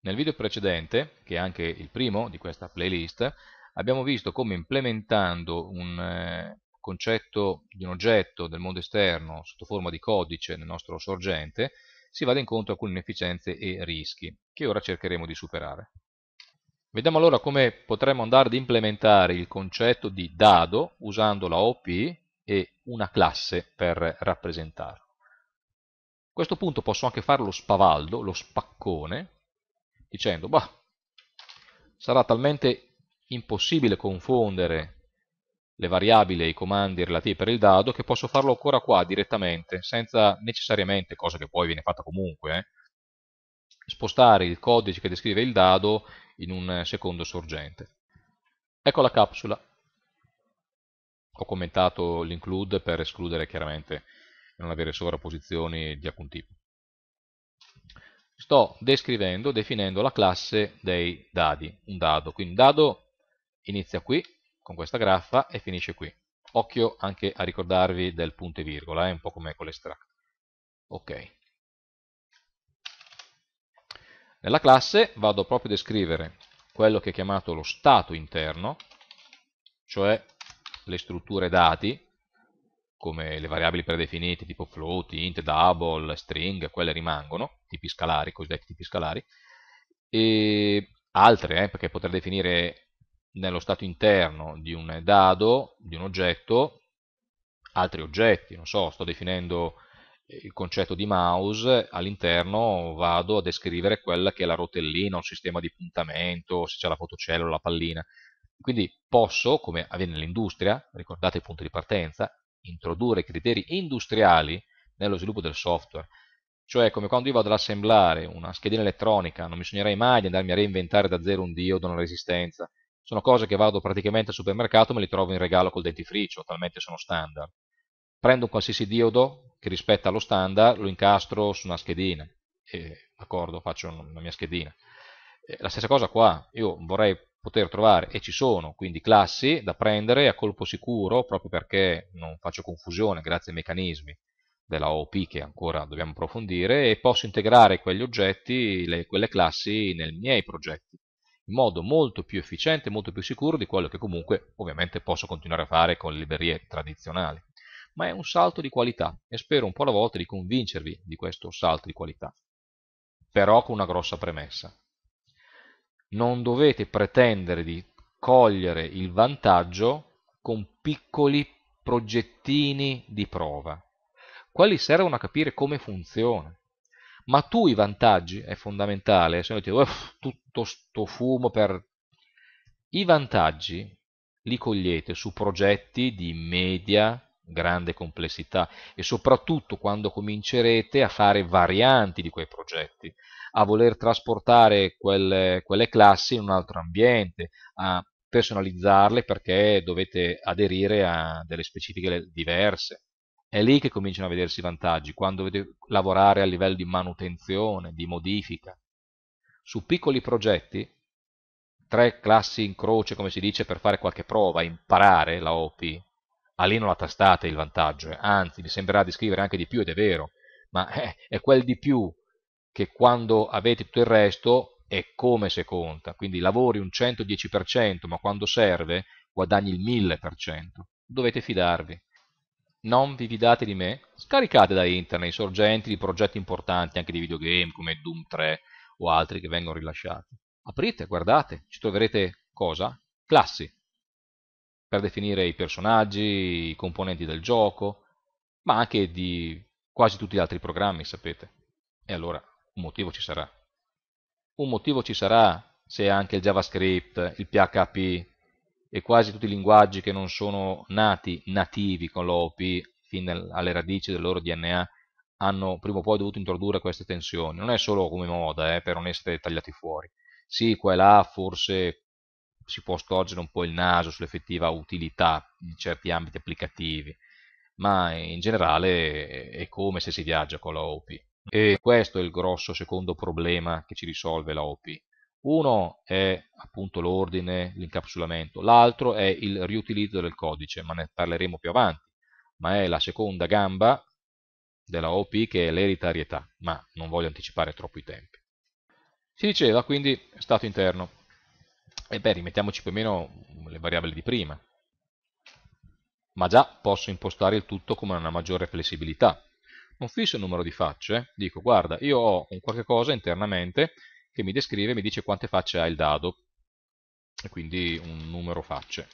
Nel video precedente, che è anche il primo di questa playlist, abbiamo visto come implementando un eh, concetto di un oggetto del mondo esterno sotto forma di codice nel nostro sorgente si vada incontro a alcune inefficienze e rischi, che ora cercheremo di superare. Vediamo allora come potremmo andare ad implementare il concetto di dado usando la OP e una classe per rappresentarlo. A questo punto posso anche fare lo spavaldo, lo spaccone, dicendo, bah, sarà talmente impossibile confondere le variabili e i comandi relativi per il dado che posso farlo ancora qua direttamente, senza necessariamente, cosa che poi viene fatta comunque, eh, spostare il codice che descrive il dado in un secondo sorgente. Ecco la capsula. Ho commentato l'include per escludere chiaramente non avere sovrapposizioni di alcun tipo sto descrivendo, definendo la classe dei dadi, un dado. Quindi un dado inizia qui, con questa graffa, e finisce qui. Occhio anche a ricordarvi del punto e virgola, è eh, un po' come con l'estratto. Ok. Nella classe vado proprio a descrivere quello che è chiamato lo stato interno, cioè le strutture dati, come le variabili predefinite tipo float, int, double, string, quelle rimangono, tipi scalari, cosiddetti tipi scalari, e altre, eh, perché poter definire nello stato interno di un dado, di un oggetto, altri oggetti, non so, sto definendo eh, il concetto di mouse, all'interno vado a descrivere quella che è la rotellina, un sistema di puntamento, se c'è la fotocellula, la pallina. Quindi posso, come avviene nell'industria, ricordate il punto di partenza, introdurre criteri industriali nello sviluppo del software. Cioè, come quando io vado ad assemblare una schedina elettronica, non mi sognerei mai di andarmi a reinventare da zero un diodo, una resistenza. Sono cose che vado praticamente al supermercato e me le trovo in regalo col dentifricio, talmente sono standard. Prendo un qualsiasi diodo che rispetta lo standard, lo incastro su una schedina. E, d'accordo, faccio una mia schedina. Eh, la stessa cosa qua, io vorrei poter trovare, e ci sono quindi classi da prendere a colpo sicuro, proprio perché non faccio confusione grazie ai meccanismi della OOP che ancora dobbiamo approfondire, e posso integrare quegli oggetti, le, quelle classi nei miei progetti, in modo molto più efficiente, molto più sicuro di quello che comunque ovviamente posso continuare a fare con le librerie tradizionali. Ma è un salto di qualità e spero un po' alla volta di convincervi di questo salto di qualità, però con una grossa premessa non dovete pretendere di cogliere il vantaggio con piccoli progettini di prova, quali servono a capire come funziona. Ma tu i vantaggi, è fondamentale, se no ti tutto sto fumo per... I vantaggi li cogliete su progetti di media, grande complessità e soprattutto quando comincerete a fare varianti di quei progetti, a voler trasportare quelle, quelle classi in un altro ambiente, a personalizzarle perché dovete aderire a delle specifiche diverse. È lì che cominciano a vedersi i vantaggi, quando dovete lavorare a livello di manutenzione, di modifica. Su piccoli progetti, tre classi in croce, come si dice, per fare qualche prova, imparare la OP, ah, lì non la tastate il vantaggio, eh. anzi vi sembrerà di scrivere anche di più ed è vero, ma è quel di più che quando avete tutto il resto è come se conta, quindi lavori un 110%, ma quando serve guadagni il 1000%. Dovete fidarvi. Non vi fidate di me? Scaricate da internet i sorgenti di progetti importanti, anche di videogame come Doom 3 o altri che vengono rilasciati. Aprite, guardate, ci troverete cosa? Classi per definire i personaggi, i componenti del gioco, ma anche di quasi tutti gli altri programmi, sapete. E allora un motivo ci sarà. Un motivo ci sarà se anche il JavaScript, il PHP e quasi tutti i linguaggi che non sono nati, nativi con l'OP fin alle radici del loro DNA, hanno prima o poi dovuto introdurre queste tensioni. Non è solo come moda, eh, per non essere tagliati fuori. Sì, qua e là forse si può storgere un po' il naso sull'effettiva utilità in certi ambiti applicativi, ma in generale è come se si viaggia con la e questo è il grosso secondo problema che ci risolve la OP. Uno è appunto l'ordine, l'incapsulamento, l'altro è il riutilizzo del codice, ma ne parleremo più avanti, ma è la seconda gamba della OP che è l'eritarietà, ma non voglio anticipare troppo i tempi. Si diceva quindi stato interno, e beh rimettiamoci più o meno le variabili di prima, ma già posso impostare il tutto come una maggiore flessibilità, un fisso numero di facce, dico guarda, io ho un qualche cosa internamente che mi descrive, mi dice quante facce ha il dado, e quindi un numero facce.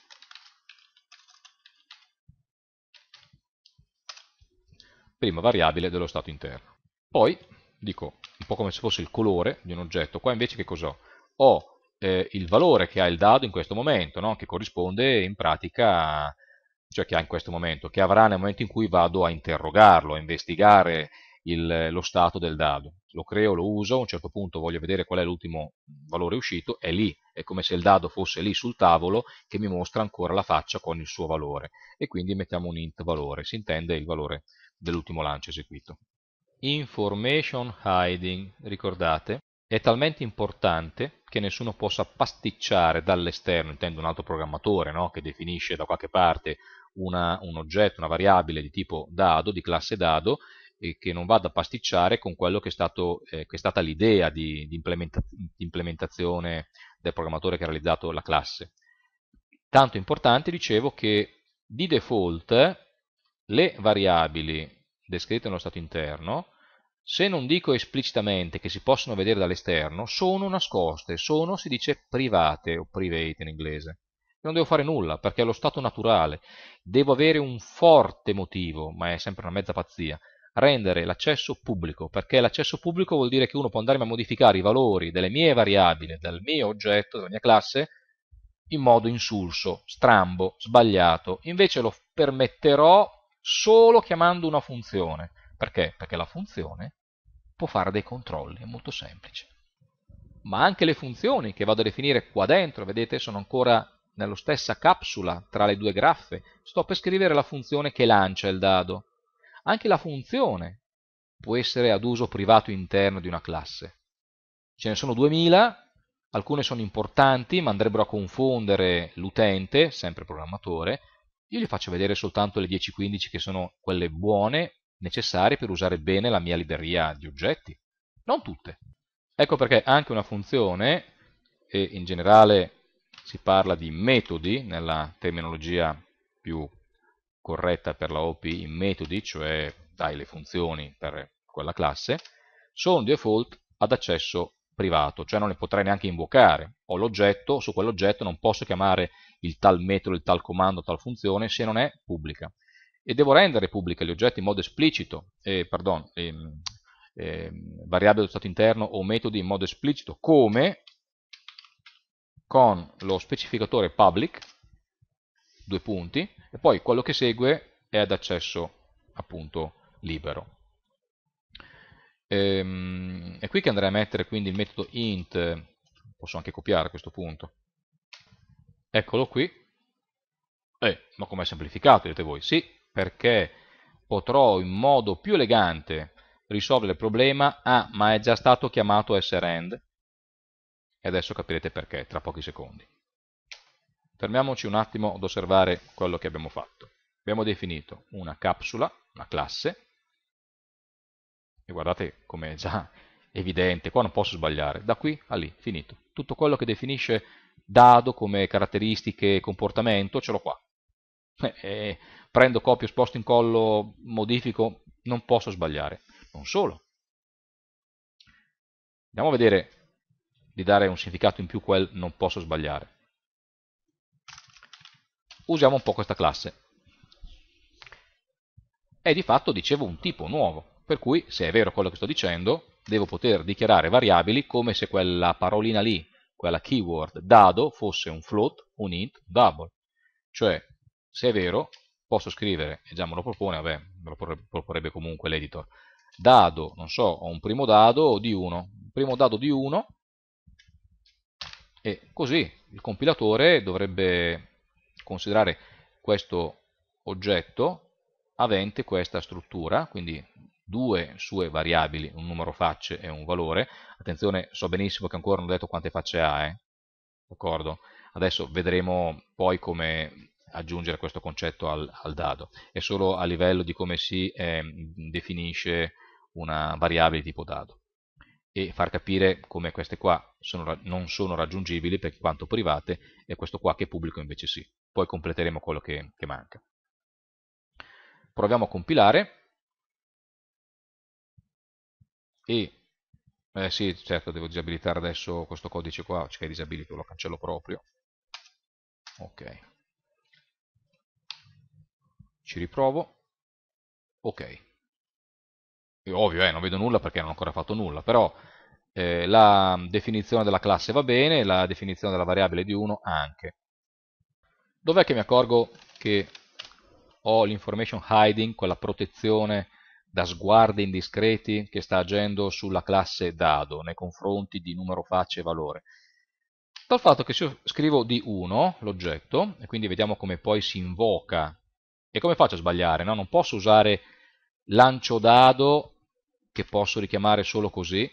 Prima variabile dello stato interno. Poi dico, un po' come se fosse il colore di un oggetto, qua invece che cos'ho? Ho, ho eh, il valore che ha il dado in questo momento, no? che corrisponde in pratica A cioè che ha in questo momento, che avrà nel momento in cui vado a interrogarlo, a investigare il, lo stato del dado. Lo creo, lo uso, a un certo punto voglio vedere qual è l'ultimo valore uscito, è lì, è come se il dado fosse lì sul tavolo che mi mostra ancora la faccia con il suo valore e quindi mettiamo un int valore, si intende il valore dell'ultimo lancio eseguito. Information hiding, ricordate, è talmente importante che nessuno possa pasticciare dall'esterno, intendo un altro programmatore no? che definisce da qualche parte una, un oggetto, una variabile di tipo dado, di classe dado, e che non vada a pasticciare con quello che è, stato, eh, che è stata l'idea di, di, implementa di implementazione del programmatore che ha realizzato la classe. Tanto importante, dicevo, che di default le variabili descritte nello stato interno se non dico esplicitamente che si possono vedere dall'esterno, sono nascoste, sono, si dice, private o private in inglese. Non devo fare nulla, perché è lo stato naturale. Devo avere un forte motivo, ma è sempre una mezza pazzia, rendere l'accesso pubblico, perché l'accesso pubblico vuol dire che uno può andare a modificare i valori delle mie variabili, del mio oggetto, della mia classe, in modo insulso, strambo, sbagliato. Invece lo permetterò solo chiamando una funzione perché? Perché la funzione può fare dei controlli, è molto semplice. Ma anche le funzioni che vado a definire qua dentro, vedete, sono ancora nella stessa capsula tra le due graffe. Sto per scrivere la funzione che lancia il dado. Anche la funzione può essere ad uso privato interno di una classe. Ce ne sono 2000, alcune sono importanti, ma andrebbero a confondere l'utente, sempre programmatore. Io gli faccio vedere soltanto le 10-15 che sono quelle buone necessarie per usare bene la mia libreria di oggetti. Non tutte. Ecco perché anche una funzione, e in generale si parla di metodi nella terminologia più corretta per la OP, i metodi, cioè dai, le funzioni per quella classe, sono default ad accesso privato, cioè non le potrei neanche invocare. Ho l'oggetto, su quell'oggetto non posso chiamare il tal metodo, il tal comando, tal funzione, se non è pubblica e devo rendere pubbliche gli oggetti in modo esplicito, eh, pardon, ehm, ehm, variabile dello stato interno o metodi in modo esplicito, come con lo specificatore public, due punti, e poi quello che segue è ad accesso appunto libero. Ehm, è qui che andrei a mettere quindi il metodo int, posso anche copiare a questo punto, eccolo qui, eh, ma com'è semplificato, dite voi, sì, perché potrò in modo più elegante risolvere il problema, ah, ma è già stato chiamato SRAND. e adesso capirete perché, tra pochi secondi. Fermiamoci un attimo ad osservare quello che abbiamo fatto. Abbiamo definito una capsula, una classe, e guardate come è già evidente, qua non posso sbagliare, da qui a lì, finito. Tutto quello che definisce dado come caratteristiche, e comportamento, ce l'ho qua. Eh, eh, prendo, copio, sposto, incollo, modifico, non posso sbagliare. Non solo. Andiamo a vedere di dare un significato in più quel non posso sbagliare. Usiamo un po' questa classe. È di fatto, dicevo, un tipo nuovo, per cui se è vero quello che sto dicendo, devo poter dichiarare variabili come se quella parolina lì, quella keyword dado, fosse un float, un int, un double. Cioè se è vero posso scrivere, e già me lo propone, vabbè, me lo proporrebbe comunque l'editor, dado, non so, ho un primo dado di 1, primo dado di 1 e così il compilatore dovrebbe considerare questo oggetto avente questa struttura, quindi due sue variabili, un numero facce e un valore. Attenzione, so benissimo che ancora non ho detto quante facce ha, eh? d'accordo? Adesso vedremo poi come aggiungere questo concetto al, al, dado, è solo a livello di come si eh, definisce una variabile tipo dado e far capire come queste qua sono, non sono raggiungibili per quanto private e questo qua che è pubblico invece sì. Poi completeremo quello che, che manca. Proviamo a compilare e eh sì, certo, devo disabilitare adesso questo codice qua, cioè disabilito, lo cancello proprio. Ok ci riprovo, ok. È ovvio, eh, non vedo nulla perché non ho ancora fatto nulla, però eh, la definizione della classe va bene, la definizione della variabile di 1 anche. Dov'è che mi accorgo che ho l'information hiding, quella protezione da sguardi indiscreti che sta agendo sulla classe dado nei confronti di numero, faccia e valore? Dal fatto che se io scrivo di 1 l'oggetto, e quindi vediamo come poi si invoca e come faccio a sbagliare? No? Non posso usare lancio dado che posso richiamare solo così,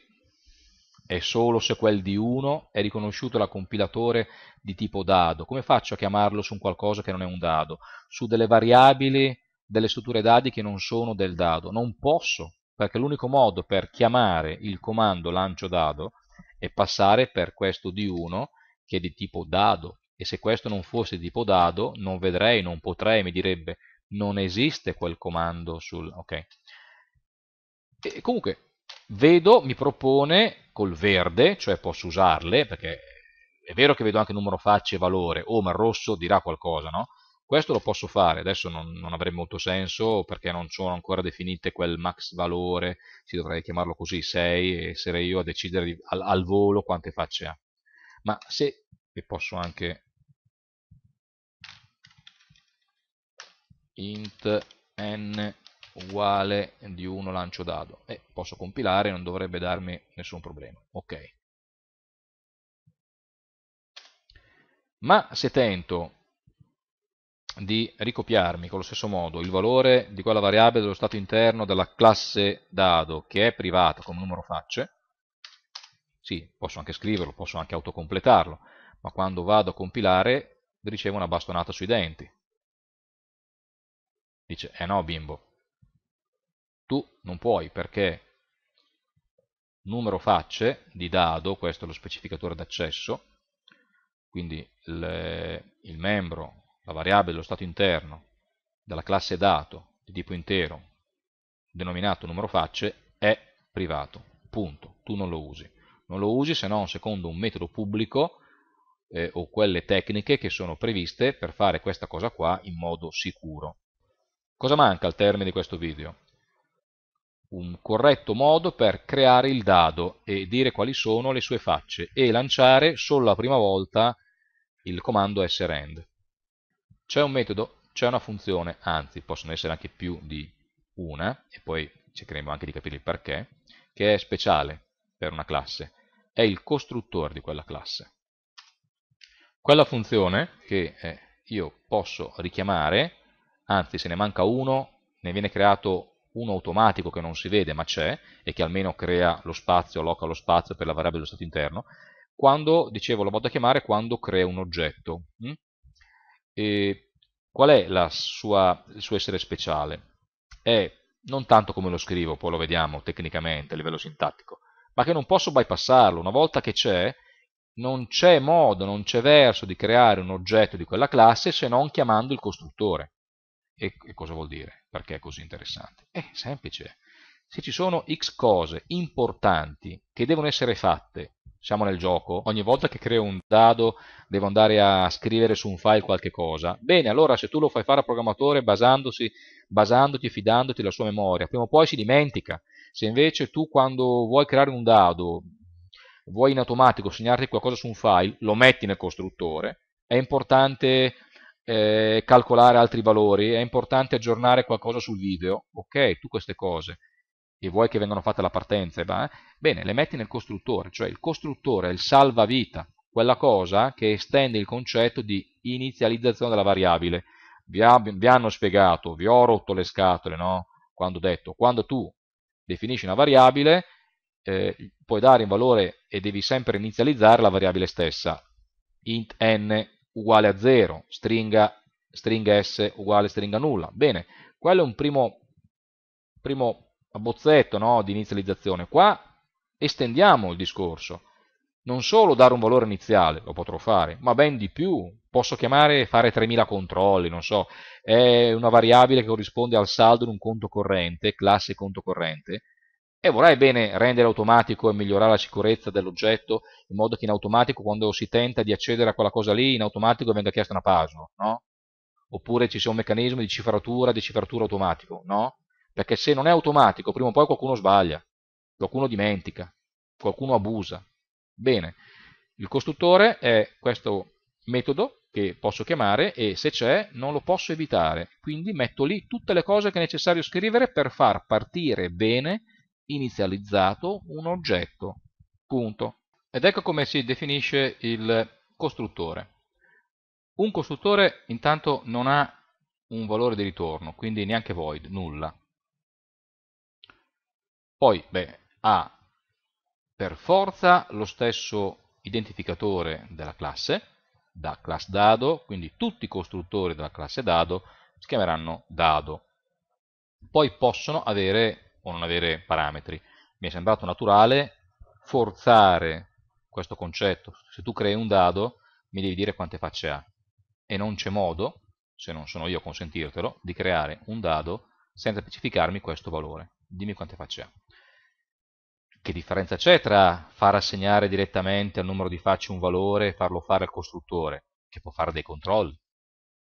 e solo se quel di 1 è riconosciuto dal compilatore di tipo dado. Come faccio a chiamarlo su qualcosa che non è un dado? Su delle variabili, delle strutture dadi che non sono del dado. Non posso, perché l'unico modo per chiamare il comando lancio dado è passare per questo di 1 che è di tipo dado. E se questo non fosse di tipo dado, non vedrei, non potrei, mi direbbe non esiste quel comando sul... ok. E comunque vedo, mi propone col verde, cioè posso usarle, perché è vero che vedo anche numero facce e valore, oh ma il rosso dirà qualcosa, no? Questo lo posso fare, adesso non, non avrebbe molto senso perché non sono ancora definite quel max valore, si dovrei chiamarlo così 6 e sarei io a decidere di, al, al, volo quante facce ha. Ma se, e posso anche int n uguale di 1 lancio dado e posso compilare, non dovrebbe darmi nessun problema. Ok. Ma se tento di ricopiarmi con lo stesso modo il valore di quella variabile dello stato interno della classe dado che è privata come numero facce, sì, posso anche scriverlo, posso anche autocompletarlo, ma quando vado a compilare ricevo una bastonata sui denti, Dice, eh no bimbo, tu non puoi perché numero facce di dado, questo è lo specificatore d'accesso, quindi il, il, membro, la variabile dello stato interno della classe dato di tipo intero denominato numero facce è privato, punto, tu non lo usi. Non lo usi se non secondo un metodo pubblico eh, o quelle tecniche che sono previste per fare questa cosa qua in modo sicuro. Cosa manca al termine di questo video? Un corretto modo per creare il dado e dire quali sono le sue facce e lanciare solo la prima volta il comando srand. C'è un metodo, c'è una funzione, anzi possono essere anche più di una, e poi cercheremo anche di capire il perché, che è speciale per una classe, è il costruttore di quella classe. Quella funzione che eh, io posso richiamare anzi se ne manca uno ne viene creato uno automatico che non si vede ma c'è e che almeno crea lo spazio, alloca lo spazio per la variabile dello stato interno, quando, dicevo, lo vado a chiamare quando crea un oggetto. Mm? E qual è sua, il suo essere speciale? È non tanto come lo scrivo, poi lo vediamo tecnicamente a livello sintattico, ma che non posso bypassarlo, una volta che c'è, non c'è modo, non c'è verso di creare un oggetto di quella classe se non chiamando il costruttore. E, e cosa vuol dire? Perché è così interessante? È semplice. Se ci sono x cose importanti che devono essere fatte, siamo nel gioco, ogni volta che creo un dado devo andare a scrivere su un file qualche cosa, bene, allora se tu lo fai fare al programmatore basandosi, basandoti e fidandoti della sua memoria, prima o poi si dimentica. Se invece tu quando vuoi creare un dado vuoi in automatico segnarti qualcosa su un file, lo metti nel costruttore, è importante eh, calcolare altri valori, è importante aggiornare qualcosa sul video, ok, tu queste cose, e vuoi che vengano fatte alla partenza, e beh, bene, le metti nel costruttore, cioè il costruttore è il salvavita, quella cosa che estende il concetto di inizializzazione della variabile. Vi, ha, vi hanno spiegato, vi ho rotto le scatole, no? Quando ho detto, quando tu definisci una variabile, eh, puoi dare un valore e devi sempre inizializzare la variabile stessa, int n uguale a 0, stringa, stringa S uguale stringa nulla. Bene, quello è un primo, primo abbozzetto no, di inizializzazione. Qua estendiamo il discorso. Non solo dare un valore iniziale, lo potrò fare, ma ben di più. Posso chiamare fare 3000 controlli, non so. È una variabile che corrisponde al saldo in un conto corrente, classe conto corrente e vorrai bene rendere automatico e migliorare la sicurezza dell'oggetto in modo che in automatico quando si tenta di accedere a quella cosa lì in automatico venga chiesta una password, no? Oppure ci sia un meccanismo di cifratura, di cifratura automatico, no? Perché se non è automatico prima o poi qualcuno sbaglia, qualcuno dimentica, qualcuno abusa. Bene, il costruttore è questo metodo che posso chiamare e se c'è non lo posso evitare, quindi metto lì tutte le cose che è necessario scrivere per far partire bene inizializzato un oggetto, punto. Ed ecco come si definisce il costruttore. Un costruttore intanto non ha un valore di ritorno, quindi neanche void, nulla. Poi, beh, ha per forza lo stesso identificatore della classe, da class dado, quindi tutti i costruttori della classe dado si chiameranno dado. Poi possono avere o non avere parametri. Mi è sembrato naturale forzare questo concetto. Se tu crei un dado, mi devi dire quante facce ha. E non c'è modo, se non sono io a consentirtelo, di creare un dado senza specificarmi questo valore. Dimmi quante facce ha. Che differenza c'è tra far assegnare direttamente al numero di facce un valore e farlo fare al costruttore, che può fare dei controlli?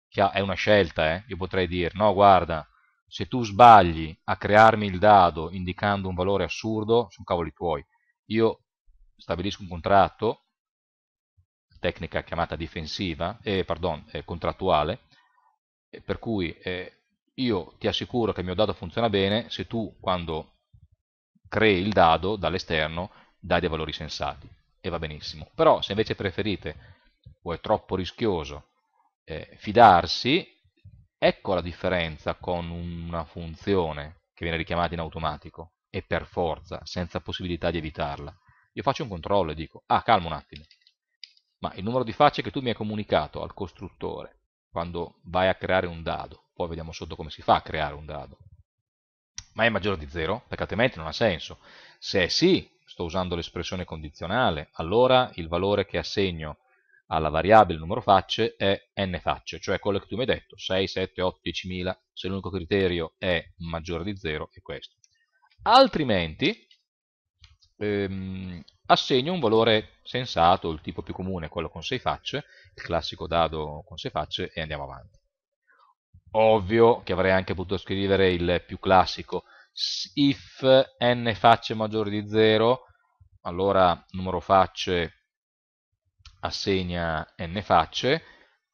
Che è una scelta, eh? io potrei dire, no guarda, se tu sbagli a crearmi il dado indicando un valore assurdo, sono cavoli tuoi. Io stabilisco un contratto, tecnica chiamata difensiva, eh, pardon, eh, contrattuale, eh, per cui eh, io ti assicuro che il mio dado funziona bene se tu quando crei il dado dall'esterno dai dei valori sensati e va benissimo. Però se invece preferite o è troppo rischioso eh, fidarsi Ecco la differenza con una funzione che viene richiamata in automatico e per forza, senza possibilità di evitarla. Io faccio un controllo e dico, ah calma un attimo, ma il numero di facce che tu mi hai comunicato al costruttore quando vai a creare un dado, poi vediamo sotto come si fa a creare un dado, ma è maggiore di 0? Perché altrimenti non ha senso. Se è sì, sto usando l'espressione condizionale, allora il valore che assegno alla variabile numero facce è n facce, cioè quello che tu mi hai detto, 6, 7, 8, 10.000, se l'unico criterio è maggiore di 0 è questo. Altrimenti ehm, assegno un valore sensato, il tipo più comune è quello con 6 facce, il classico dado con 6 facce e andiamo avanti. Ovvio che avrei anche potuto scrivere il più classico, if n facce maggiore di 0, allora numero facce assegna n facce,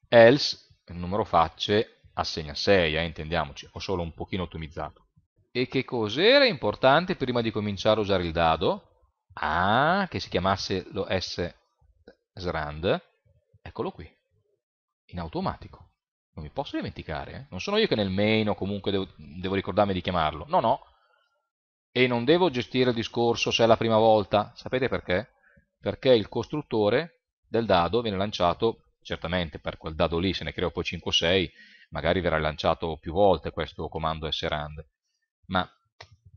else il numero facce assegna 6, eh, intendiamoci, ho solo un pochino ottimizzato. E che cos'era importante prima di cominciare a usare il dado? Ah, che si chiamasse lo S srand, eccolo qui, in automatico. Non mi posso dimenticare, eh? non sono io che nel main o comunque devo, devo ricordarmi di chiamarlo, no no. E non devo gestire il discorso se è la prima volta, sapete perché? Perché il costruttore del dado viene lanciato, certamente per quel dado lì se ne creo poi 5 o 6, magari verrà lanciato più volte questo comando srand, ma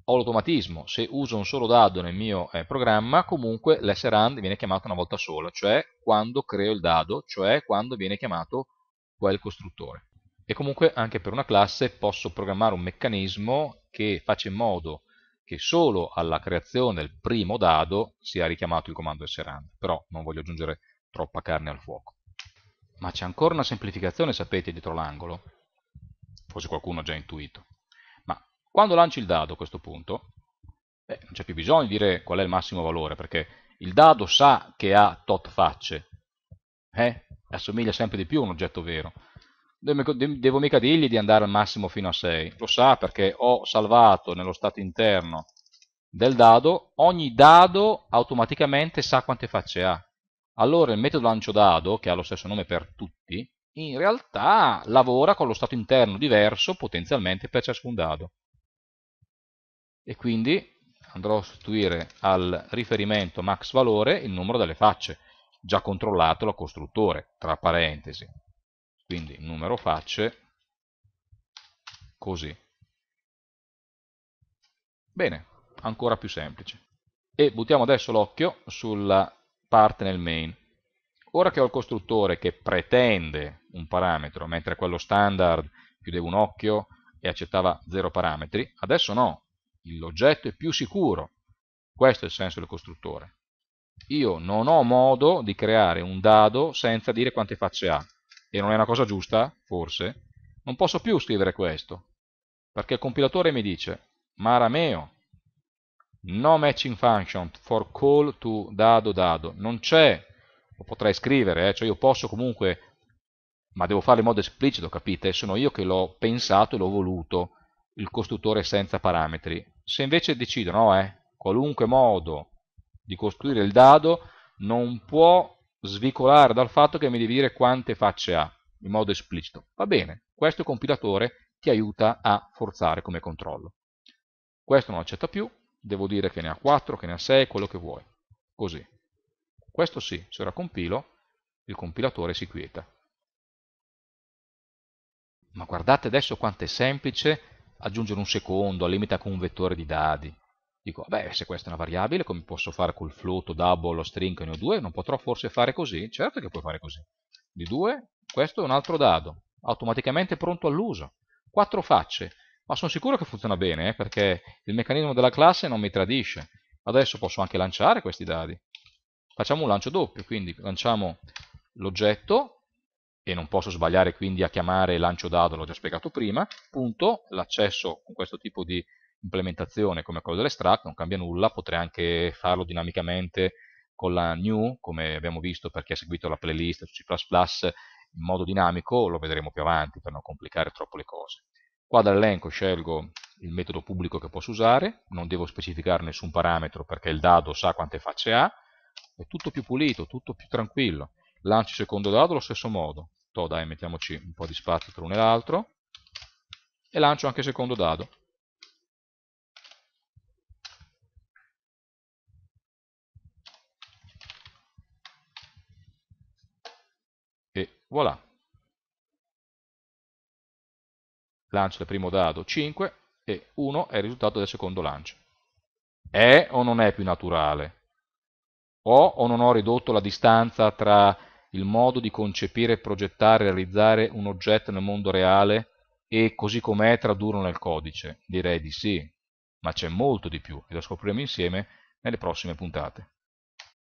ho l'automatismo, se uso un solo dado nel mio eh, programma, comunque l'srand viene chiamato una volta sola, cioè quando creo il dado, cioè quando viene chiamato quel costruttore. E comunque anche per una classe posso programmare un meccanismo che faccia in modo che solo alla creazione del primo dado sia richiamato il comando srand, però non voglio aggiungere troppa carne al fuoco. Ma c'è ancora una semplificazione, sapete, dietro l'angolo, forse qualcuno ha già intuito. Ma quando lancio il dado a questo punto, beh, non c'è più bisogno di dire qual è il massimo valore, perché il dado sa che ha tot facce, eh? assomiglia sempre di più a un oggetto vero. devo mica dirgli di andare al massimo fino a 6, lo sa perché ho salvato nello stato interno del dado, ogni dado automaticamente sa quante facce ha, allora il metodo lancio dado, che ha lo stesso nome per tutti, in realtà lavora con lo stato interno diverso potenzialmente per ciascun dado. E quindi andrò a sostituire al riferimento max valore il numero delle facce, già controllato dal costruttore, tra parentesi. Quindi numero facce, così. Bene, ancora più semplice. E buttiamo adesso l'occhio sulla parte nel main. Ora che ho il costruttore che pretende un parametro, mentre quello standard chiudeva un occhio e accettava zero parametri, adesso no, l'oggetto è più sicuro. Questo è il senso del costruttore. Io non ho modo di creare un dado senza dire quante facce ha. E non è una cosa giusta, forse. Non posso più scrivere questo, perché il compilatore mi dice, ma Arameo, no matching function for call to dado dado, non c'è, lo potrei scrivere, eh? cioè io posso comunque, ma devo farlo in modo esplicito, capite? Sono io che l'ho pensato e l'ho voluto, il costruttore senza parametri. Se invece decido, no, eh, qualunque modo di costruire il dado non può svicolare dal fatto che mi devi dire quante facce ha, in modo esplicito. Va bene, questo compilatore ti aiuta a forzare come controllo. Questo non accetta più, devo dire che ne ha 4, che ne ha 6, quello che vuoi, così. Questo sì, se ora compilo, il compilatore si quieta. Ma guardate adesso quanto è semplice aggiungere un secondo, al limite con un vettore di dadi. Dico, beh, se questa è una variabile, come posso fare col float double o string che ne ho due, non potrò forse fare così? Certo che puoi fare così. Di due, questo è un altro dado, automaticamente pronto all'uso. Quattro facce, ma sono sicuro che funziona bene eh, perché il meccanismo della classe non mi tradisce adesso posso anche lanciare questi dadi facciamo un lancio doppio quindi lanciamo l'oggetto e non posso sbagliare quindi a chiamare lancio dado l'ho già spiegato prima punto l'accesso con questo tipo di implementazione come quello dell'extract non cambia nulla potrei anche farlo dinamicamente con la new come abbiamo visto per chi ha seguito la playlist su C++ in modo dinamico lo vedremo più avanti per non complicare troppo le cose Qua dall'elenco scelgo il metodo pubblico che posso usare, non devo specificare nessun parametro perché il dado sa quante facce ha, è tutto più pulito, tutto più tranquillo. Lancio il secondo dado allo stesso modo, to dai mettiamoci un po' di spazio tra uno e l'altro, e lancio anche il secondo dado. E voilà. lancio del primo dado 5 e 1 è il risultato del secondo lancio. È o non è più naturale? Ho o non ho ridotto la distanza tra il modo di concepire, progettare e realizzare un oggetto nel mondo reale e così com'è tradurlo nel codice? Direi di sì, ma c'è molto di più e lo scopriremo insieme nelle prossime puntate.